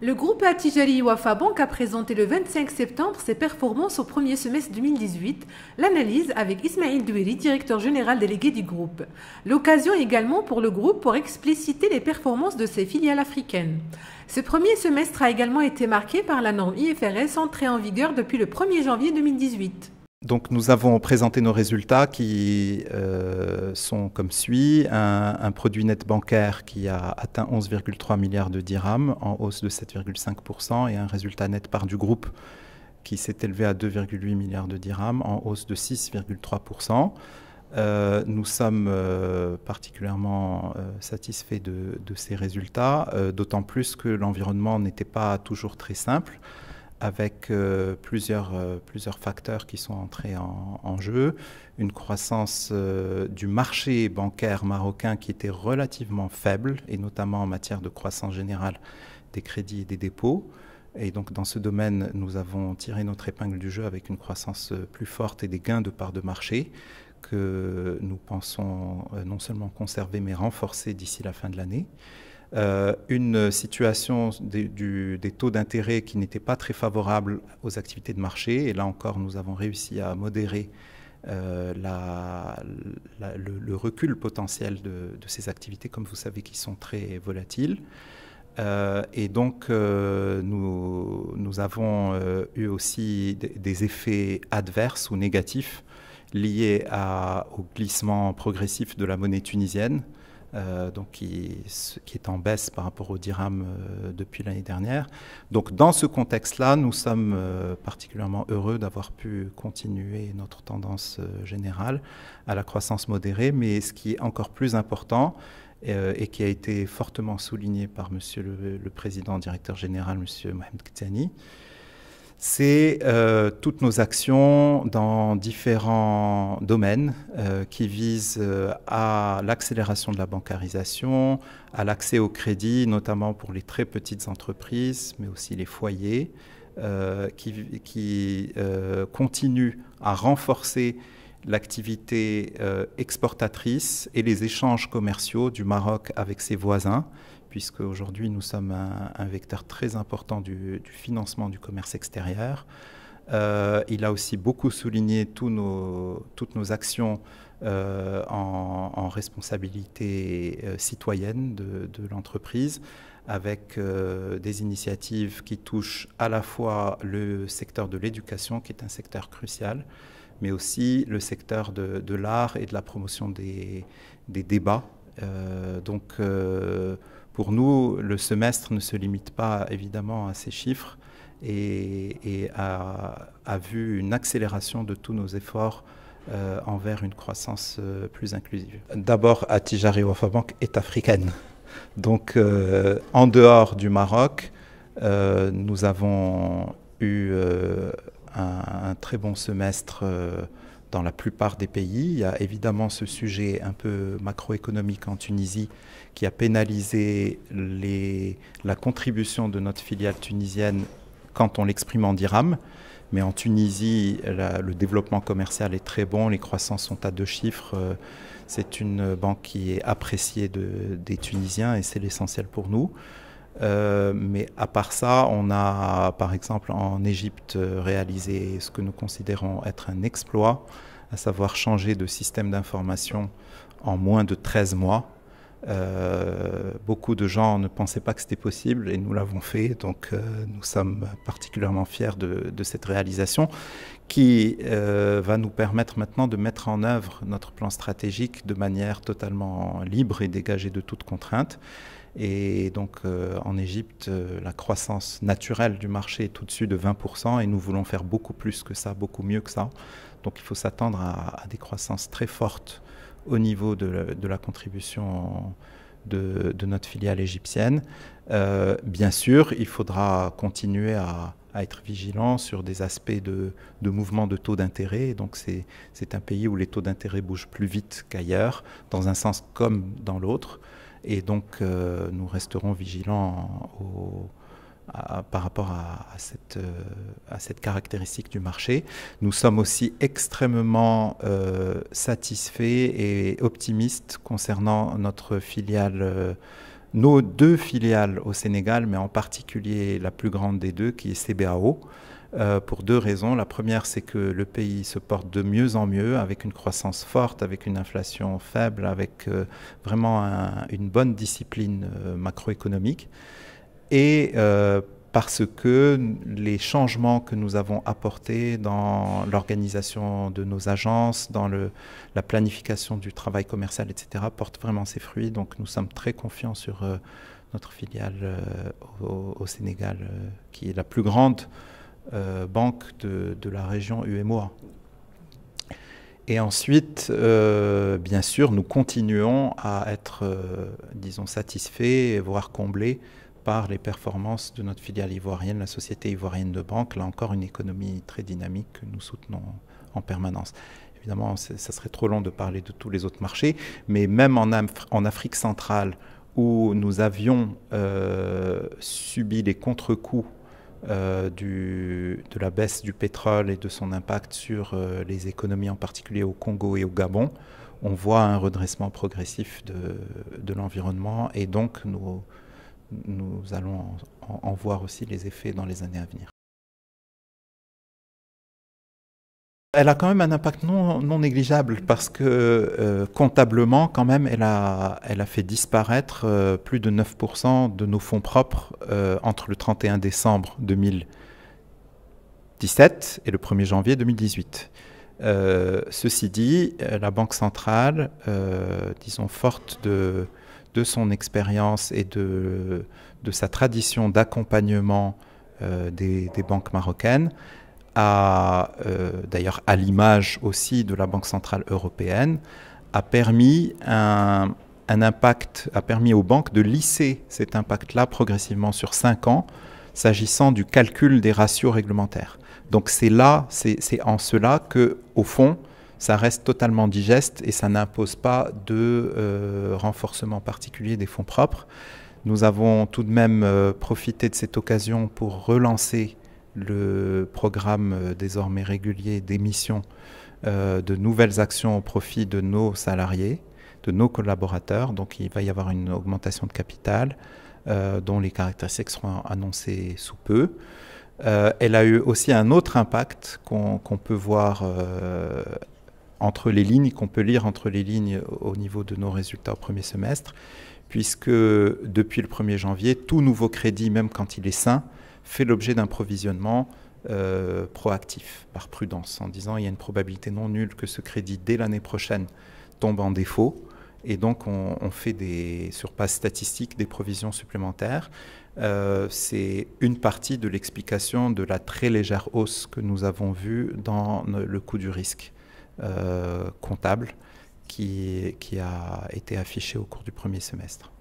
Le groupe Atijali Wafa Bank a présenté le 25 septembre ses performances au premier semestre 2018, l'analyse avec Ismail Douiri, directeur général délégué du groupe. L'occasion également pour le groupe pour expliciter les performances de ses filiales africaines. Ce premier semestre a également été marqué par la norme IFRS entrée en vigueur depuis le 1er janvier 2018. Donc nous avons présenté nos résultats qui euh, sont comme suit. Un, produit net bancaire qui a atteint 11,3 milliards de dirhams en hausse de 7,5% et un résultat net par du groupe qui s'est élevé à 2,8 milliards de dirhams en hausse de 6,3%. Euh, nous sommes euh, particulièrement satisfaits de, ces résultats, d'autant plus que l'environnement n'était pas toujours très simple avec euh, euh, plusieurs, facteurs qui sont entrés en, jeu. Une croissance euh, du marché bancaire marocain qui était relativement faible, et notamment en matière de croissance générale des crédits et des dépôts. Et donc dans ce domaine, nous avons tiré notre épingle du jeu avec une croissance plus forte et des gains de part de marché que nous pensons non seulement conserver mais renforcer d'ici la fin de l'année. Euh, une situation des, taux d'intérêt qui n'était pas très favorable aux activités de marché. Et là encore, nous avons réussi à modérer euh, le, recul potentiel de, ces activités, comme vous savez, qui sont très volatiles. Euh, et donc, nous, avons eu aussi des effets adverses ou négatifs liés au glissement progressif de la monnaie tunisienne euh, donc qui, est en baisse par rapport au dirham euh, depuis l'année dernière. Donc dans ce contexte-là, nous sommes euh, particulièrement heureux d'avoir pu continuer notre tendance générale à la croissance modérée, mais ce qui est encore plus important et, qui a été fortement souligné par Monsieur le, Président, directeur général, Monsieur Mohamed Ktiani, c'est euh, toutes nos actions dans différents domaines euh, qui visent euh, à l'accélération de la bancarisation, à l'accès au crédit, notamment pour les très petites entreprises, mais aussi les foyers, qui continuent à renforcer l'activité euh, exportatrice et les échanges commerciaux du Maroc avec ses voisins, puisque aujourd'hui nous sommes un, vecteur très important du, financement du commerce extérieur. Euh, il a aussi beaucoup souligné nos, toutes nos actions euh, en, responsabilité citoyenne de, l'entreprise, avec des initiatives qui touchent à la fois le secteur de l'éducation, qui est un secteur crucial, mais aussi le secteur de, l'art et de la promotion des, débats. Euh, donc, euh, pour nous, le semestre ne se limite pas évidemment à ces chiffres et, a, vu une accélération de tous nos efforts euh, envers une croissance plus inclusive. D'abord, Atijari Wafabank est africaine. Donc, en dehors du Maroc, nous avons eu un très bon semestre euh, dans la plupart des pays. Il y a évidemment ce sujet un peu macroéconomique en Tunisie qui a pénalisé la contribution de notre filiale tunisienne quand on l'exprime en dirham. Mais en Tunisie, le développement commercial est très bon, les croissances sont à deux chiffres. C'est une banque qui est appréciée de, des Tunisiens et c'est l'essentiel pour nous. Euh, mais à part ça, on a par exemple en Égypte euh, réalisé ce que nous considérons être un exploit, à savoir changer de système d'information en moins de 13 mois. Euh, beaucoup de gens ne pensaient pas que c'était possible et nous l'avons fait, donc nous sommes particulièrement fiers de, cette réalisation qui va nous permettre maintenant de mettre en œuvre notre plan stratégique de manière totalement libre et dégagée de toute contrainte. Et donc euh, en Égypte, euh, la croissance naturelle du marché est au-dessus de 20% et nous voulons faire beaucoup plus que ça, beaucoup mieux que ça. Donc il faut s'attendre à, des croissances très fortes au niveau de, la contribution de, notre filiale égyptienne. Euh, bien sûr, il faudra continuer à, être vigilant sur des aspects de, de mouvement de taux d'intérêt. Donc c'est un pays où les taux d'intérêt bougent plus vite qu'ailleurs, dans un sens comme dans l'autre. Et donc, euh, nous resterons vigilants par rapport euh, à, cette, caractéristique du marché. Nous sommes aussi extrêmement euh, satisfaits et optimistes concernant notre filiale, nos deux filiales au Sénégal, mais en particulier la plus grande des deux qui est CBAO. Euh, pour deux raisons. La première, c'est que le pays se porte de mieux en mieux, avec une croissance forte, avec une inflation faible, avec euh, vraiment une bonne discipline euh, macroéconomique. Et parce que les changements que nous avons apportés dans l'organisation de nos agences, dans la planification du travail commercial, etc., portent vraiment ses fruits. Donc nous sommes très confiants sur notre filiale au, Sénégal, qui est la plus grande euh, banque de, la région UMOA. Et ensuite, euh, bien sûr, nous continuons à être, euh, disons, satisfaits, voire comblés par les performances de notre filiale ivoirienne, la Société ivoirienne de banque. Là encore, une économie très dynamique que nous soutenons en permanence. Évidemment, ça serait trop long de parler de tous les autres marchés, mais même en, Afrique centrale, où nous avions subi les contre-coups euh, du, de la baisse du pétrole et de son impact sur euh, les économies, en particulier au Congo et au Gabon, on voit un redressement progressif de, de l'environnement et donc nous, nous allons en, voir aussi les effets dans les années à venir. Elle a quand même un impact non, négligeable parce que euh, comptablement, quand même, elle a, elle a fait disparaître euh, plus de 9% de nos fonds propres euh, entre le 31 décembre 2017 et le 1er janvier 2018. ceci dit, la Banque centrale, disons forte de, de son expérience et de, de sa tradition d'accompagnement des banques marocaines, euh, d'ailleurs à l'image aussi de la Banque Centrale Européenne, a permis un, impact, a permis aux banques de lisser cet impact-là progressivement sur 5 ans, s'agissant du calcul des ratios réglementaires. Donc c'est là, c'est en cela que, au fond, ça reste totalement digeste et ça n'impose pas de euh, renforcement particulier des fonds propres. Nous avons tout de même euh, profité de cette occasion pour relancer le programme euh, désormais régulier d'émission euh, de nouvelles actions au profit de nos salariés, de nos collaborateurs. Donc il va y avoir une augmentation de capital euh, dont les caractéristiques seront annoncées sous peu. elle a eu aussi un autre impact qu'on peut voir entre les lignes, qu'on peut lire entre les lignes au niveau de nos résultats au premier semestre, puisque depuis le 1er janvier, tout nouveau crédit, même quand il est sain, fait l'objet d'un provisionnement euh, proactif, par prudence, en disant il y a une probabilité non nulle que ce crédit, dès l'année prochaine, tombe en défaut. Et donc, on, fait des, surpasses statistiques, des provisions supplémentaires. Euh, c'est une partie de l'explication de la très légère hausse que nous avons vue dans le coût du risque euh, comptable qui, qui a été affiché au cours du premier semestre.